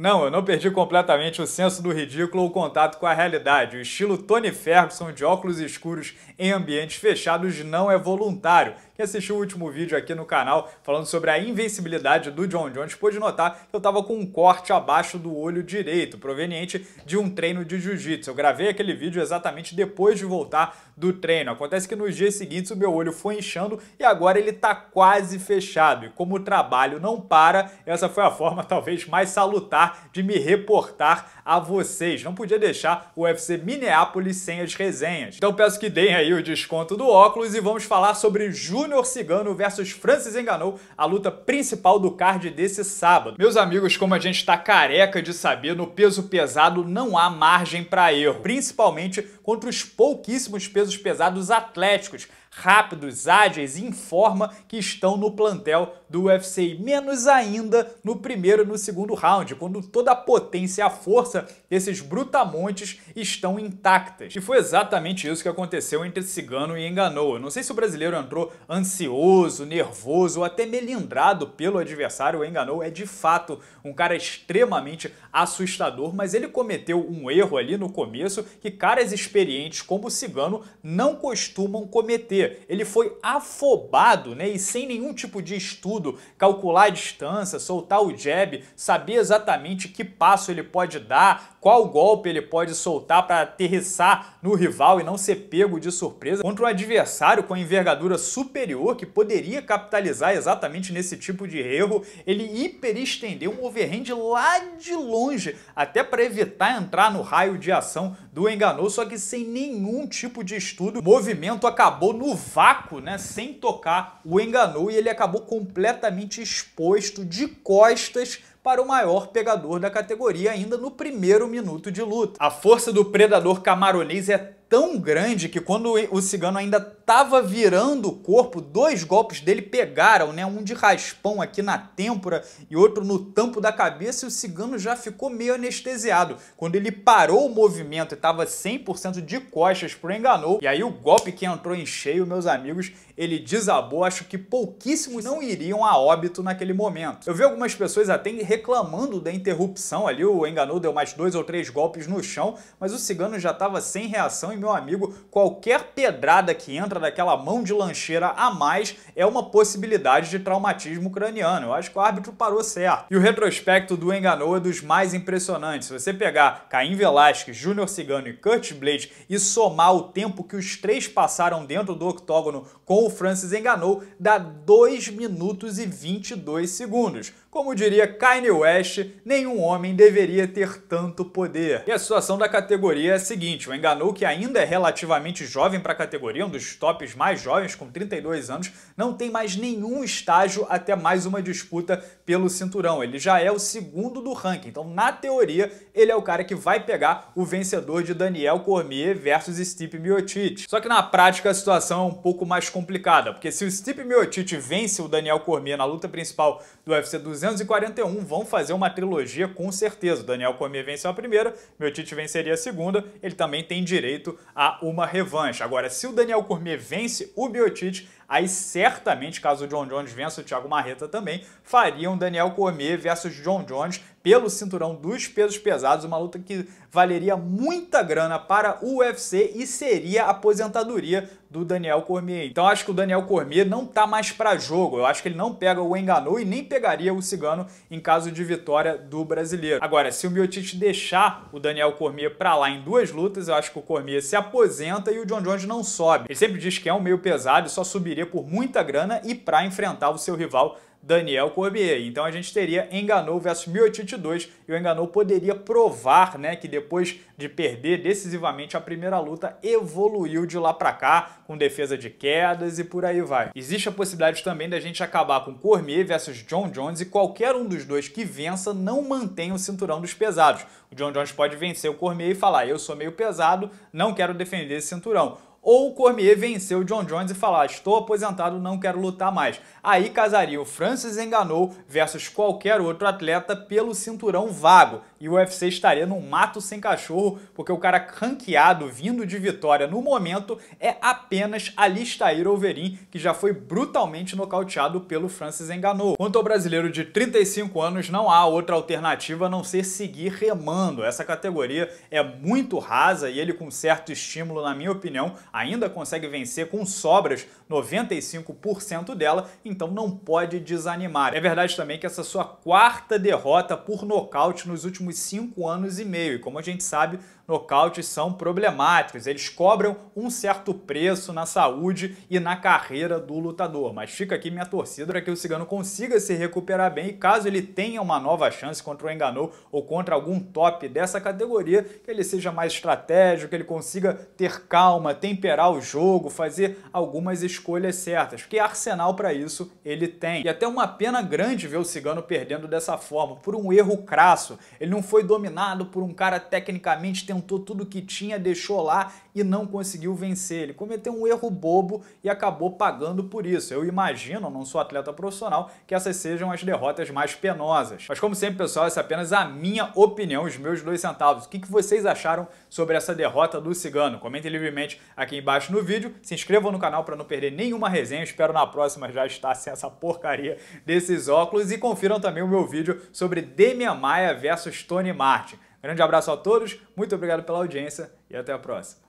Não, eu não perdi completamente o senso do ridículo ou o contato com a realidade. O estilo Tony Ferguson de óculos escuros em ambientes fechados não é voluntário e assistiu o último vídeo aqui no canal falando sobre a invencibilidade do John Jones, pôde notar que eu estava com um corte abaixo do olho direito, proveniente de um treino de jiu-jitsu. Eu gravei aquele vídeo exatamente depois de voltar do treino. Acontece que nos dias seguintes o meu olho foi inchando e agora ele está quase fechado. E como o trabalho não para, essa foi a forma talvez mais salutar de me reportar a vocês. Não podia deixar o UFC Minneapolis sem as resenhas. Então peço que deem aí o desconto do óculos e vamos falar sobre Júnior Júnior Cigano versus Francis Enganou, a luta principal do card desse sábado. Meus amigos, como a gente está careca de saber, no peso pesado não há margem para erro, principalmente contra os pouquíssimos pesos pesados atléticos, rápidos, ágeis e em forma que estão no plantel do UFC, e menos ainda no primeiro e no segundo round, quando toda a potência e a força desses brutamontes estão intactas. E foi exatamente isso que aconteceu entre Cigano e Enganou. Não sei se o brasileiro entrou ansioso, nervoso ou até melindrado pelo adversário. O Enganou é de fato um cara extremamente assustador, mas ele cometeu um erro ali no começo que caras experientes como o cigano não costumam cometer. Ele foi afobado né, e sem nenhum tipo de estudo, calcular a distância, soltar o jab, saber exatamente que passo ele pode dar, qual golpe ele pode soltar para aterrissar no rival e não ser pego de surpresa contra um adversário com a envergadura superior que poderia capitalizar exatamente nesse tipo de erro. Ele hiperestendeu um overhand lá de longe, até para evitar entrar no raio de ação do Enganou, só que sem nenhum tipo de estudo. O movimento acabou no vácuo, né? Sem tocar o Enganou e ele acabou completamente exposto de costas para o maior pegador da categoria ainda no primeiro minuto de luta. A força do predador camaronês é tão grande que quando o cigano ainda estava virando o corpo, dois golpes dele pegaram, né? Um de raspão aqui na têmpora e outro no tampo da cabeça e o cigano já ficou meio anestesiado. Quando ele parou o movimento e estava 100% de costas pro enganou, e aí o golpe que entrou em cheio, meus amigos, ele desabou. Acho que pouquíssimos não iriam a óbito naquele momento. Eu vi algumas pessoas até reclamando da interrupção ali, o enganou deu mais dois ou três golpes no chão, mas o cigano já estava sem reação meu amigo, qualquer pedrada que entra daquela mão de lancheira a mais é uma possibilidade de traumatismo craniano. Eu acho que o árbitro parou certo. E o retrospecto do Enganou é dos mais impressionantes. Se você pegar Caim Velasquez, Júnior Cigano e Curtis Blade e somar o tempo que os três passaram dentro do octógono com o Francis Enganou, dá 2 minutos e 22 segundos. Como diria Kanye West, nenhum homem deveria ter tanto poder. E a situação da categoria é a seguinte, o Enganou que ainda ainda é relativamente jovem para a categoria, um dos tops mais jovens, com 32 anos, não tem mais nenhum estágio até mais uma disputa pelo cinturão. Ele já é o segundo do ranking, então, na teoria, ele é o cara que vai pegar o vencedor de Daniel Cormier versus Stipe Miocic. Só que na prática a situação é um pouco mais complicada, porque se o Stipe Miocic vence o Daniel Cormier na luta principal do UFC 241, vão fazer uma trilogia com certeza. O Daniel Cormier venceu a primeira, Miocic venceria a segunda, ele também tem direito a uma revanche. Agora, se o Daniel Cormier vence o Biotite aí certamente, caso o John Jones vença, o Thiago Marreta também, fariam Daniel Cormier versus John Jones pelo cinturão dos pesos pesados, uma luta que valeria muita grana para o UFC e seria a aposentadoria do Daniel Cormier. Então acho que o Daniel Cormier não tá mais para jogo. Eu acho que ele não pega o Enganou e nem pegaria o Cigano em caso de vitória do brasileiro. Agora, se o Miotite deixar o Daniel Cormier para lá em duas lutas, eu acho que o Cormier se aposenta e o John Jones não sobe. Ele sempre diz que é um meio pesado e só subiria por muita grana e para enfrentar o seu rival Daniel Corbier. Então a gente teria Enganou versus Miotite 2 e o Enganou poderia provar, né, que depois de perder decisivamente a primeira luta, evoluiu de lá para cá com defesa de quedas e por aí vai. Existe a possibilidade também da gente acabar com Cormier versus John Jones e qualquer um dos dois que vença não mantém o cinturão dos pesados. O John Jones pode vencer o Cormier e falar: "Eu sou meio pesado, não quero defender esse cinturão." ou o Cormier venceu o John Jones e falar: estou aposentado, não quero lutar mais. Aí casaria o Francis Enganou versus qualquer outro atleta pelo cinturão vago. E o UFC estaria num mato sem cachorro, porque o cara ranqueado, vindo de vitória no momento, é apenas Alistair Overeem, que já foi brutalmente nocauteado pelo Francis Enganou. Quanto ao brasileiro de 35 anos, não há outra alternativa a não ser seguir remando. Essa categoria é muito rasa e ele, com certo estímulo, na minha opinião, ainda consegue vencer com sobras 95% dela, então não pode desanimar. É verdade também que essa sua quarta derrota por nocaute nos últimos 5 anos e meio, e como a gente sabe, nocautes são problemáticos, eles cobram um certo preço na saúde e na carreira do lutador. Mas fica aqui minha torcida para que o Cigano consiga se recuperar bem e caso ele tenha uma nova chance contra o Enganou ou contra algum top dessa categoria, que ele seja mais estratégico, que ele consiga ter calma, temperar o jogo, fazer algumas escolhas certas, Que arsenal para isso ele tem. E até uma pena grande ver o Cigano perdendo dessa forma, por um erro crasso. Ele não foi dominado por um cara tecnicamente tentando tentou tudo que tinha, deixou lá e não conseguiu vencer. Ele cometeu um erro bobo e acabou pagando por isso. Eu imagino, não sou atleta profissional, que essas sejam as derrotas mais penosas. Mas como sempre, pessoal, essa é apenas a minha opinião, os meus dois centavos. O que vocês acharam sobre essa derrota do Cigano? Comentem livremente aqui embaixo no vídeo, se inscrevam no canal para não perder nenhuma resenha, espero na próxima já estar sem essa porcaria desses óculos e confiram também o meu vídeo sobre Demian Maia versus Tony Martin. Grande abraço a todos, muito obrigado pela audiência e até a próxima.